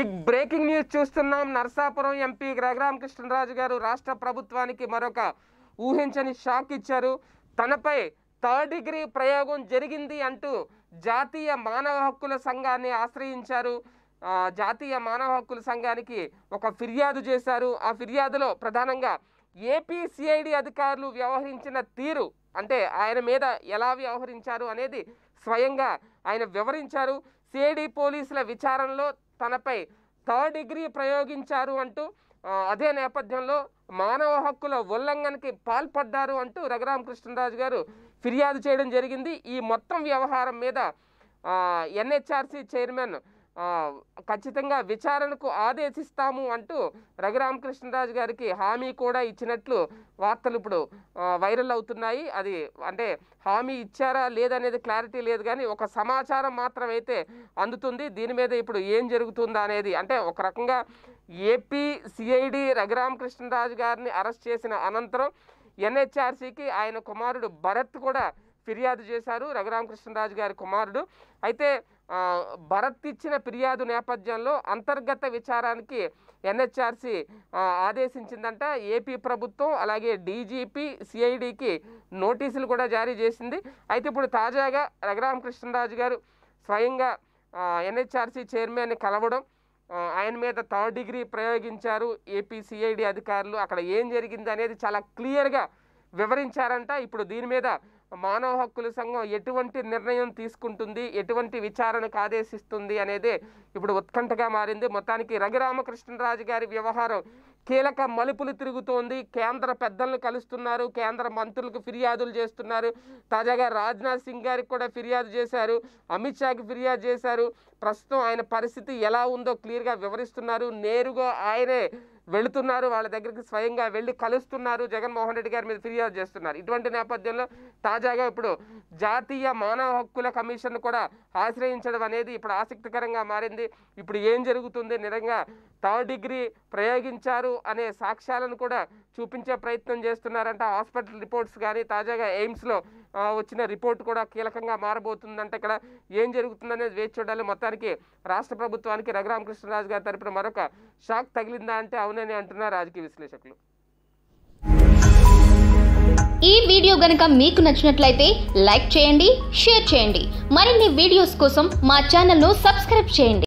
big breaking news చూస్తున్నాం Narsapuram MP Raghuramakrishnaraju గారు రాష్ట్ర ప్రభుత్వానికి మరొక ఊహించని షాక్ ఇచ్చారు తనపై థర్డ్ డిగ్రీ ప్రయోగం జరిగింది అంటూ జాతీయ మానవ హక్కుల సంఘాన్ని ఆశ్రయించారు జాతీయ మానవ హక్కుల సంఘానికి ఒక ఫిర్యాదు చేశారు ఆ ఫిర్యాదులో ప్రధానంగా ఏపీసీఐడి అధికారులు వ్యవహరించిన తీరు అంటే ఆయన మీద ఎలా వ్యవహరించారు అనేది స్వయంగా ఆయన వివరించారు సిఐడి పోలీసుల విచారణలో తనపై థర్డ్ డిగ్రీ ప్రయోగించారు అంటూ అదే నేపథ్యంలో మానవ హక్కుల ఉల్లంఘనకి పాల్పడ్డారు అంటూ రఘురామకృష్ణరాజు గారు ఫిర్యాదు చేయడం జరిగింది ఈ మొత్తం వ్యవహారం మీద ఎన్హెచ్ఆర్సీ చైర్మన్ ఖచ్చితంగా విచారణకు ఆదేశిస్తాము అంటూ రఘురామకృష్ణరాజు గారికి హామీ కూడా ఇచ్చినట్లు వార్తలు ఇప్పుడు వైరల్ అవుతున్నాయి అది అంటే హామీ ఇచ్చారా లేదనేది క్లారిటీ లేదు కానీ ఒక సమాచారం మాత్రమైతే అందుతుంది దీని మీద ఇప్పుడు ఏం జరుగుతుందా అనేది అంటే ఒక రకంగా ఏపీ సిఐడి రఘురామకృష్ణరాజు గారిని అరెస్ట్ చేసిన అనంతరం ఎన్హెచ్ఆర్సీకి ఆయన కుమారుడు భరత్ కూడా ఫిర్యాదు చేశారు రఘురామకృష్ణరాజు గారి కుమారుడు అయితే భరత్ ఇచ్చిన ఫిర్యాదు నేపథ్యంలో అంతర్గత విచారానికి ఎన్హెచ్ఆర్సి ఆదేశించిందంట ఏపీ ప్రభుత్వం అలాగే డీజీపీ సిఐడికి నోటీసులు కూడా జారీ చేసింది అయితే ఇప్పుడు తాజాగా రఘురామకృష్ణరాజు గారు స్వయంగా ఎన్హెచ్ఆర్సీ చైర్మన్ని కలవడం ఆయన మీద థర్డ్ డిగ్రీ ప్రయోగించారు ఏపీ సిఐడి అధికారులు అక్కడ ఏం జరిగింది అనేది చాలా క్లియర్గా వివరించారంట ఇప్పుడు దీని మీద మానవ హక్కుల సంఘం ఎటువంటి నిర్ణయం తీసుకుంటుంది ఎటువంటి విచారణకు ఆదేశిస్తుంది అనేది ఇప్పుడు ఉత్కంఠగా మారింది మొత్తానికి రఘురామకృష్ణరాజు గారి వ్యవహారం కీలక మలుపులు తిరుగుతోంది కేంద్ర పెద్దలను కలుస్తున్నారు కేంద్ర మంత్రులకు ఫిర్యాదులు చేస్తున్నారు తాజాగా రాజ్నాథ్ సింగ్ గారికి కూడా ఫిర్యాదు చేశారు అమిత్ షాకి ఫిర్యాదు చేశారు ప్రస్తుతం ఆయన పరిస్థితి ఎలా ఉందో క్లియర్గా వివరిస్తున్నారు నేరుగా ఆయనే వెళుతున్నారు వాళ్ళ దగ్గరికి స్వయంగా వెళ్ళి కలుస్తున్నారు జగన్మోహన్ రెడ్డి గారి మీద ఫిర్యాదు చేస్తున్నారు ఇటువంటి నేపథ్యంలో తాజాగా ఇప్పుడు జాతీయ మానవ హక్కుల కమిషన్ కూడా ఆశ్రయించడం అనేది ఇప్పుడు ఆసక్తికరంగా మారింది ఇప్పుడు ఏం జరుగుతుంది నిజంగా థర్డ్ డిగ్రీ ప్రయోగించారు అనే సాక్ష్యాలను కూడా చూపించే ప్రయత్నం చేస్తున్నారంట హాస్పిటల్ రిపోర్ట్స్ కానీ తాజాగా ఎయిమ్స్లో వచ్చిన రిపోర్ట్ కూడా కీలకంగా మారబోతుందంటే ఇక్కడ ఏం జరుగుతుందనేది వేచి చూడాలి మొత్తానికి రాష్ట్ర ప్రభుత్వానికి రఘురామకృష్ణరాజు గారి తరపున మరొక షాక్ తగిలిందా అంటే అవునని అంటున్నారు రాజకీయ విశ్లేషకులు ఈ వీడియో గనక మీకు నచ్చినట్లయితే లైక్ చేయండి షేర్ చేయండి మరిన్ని వీడియోస్ కోసం మా ఛానల్ను సబ్స్క్రైబ్ చేయండి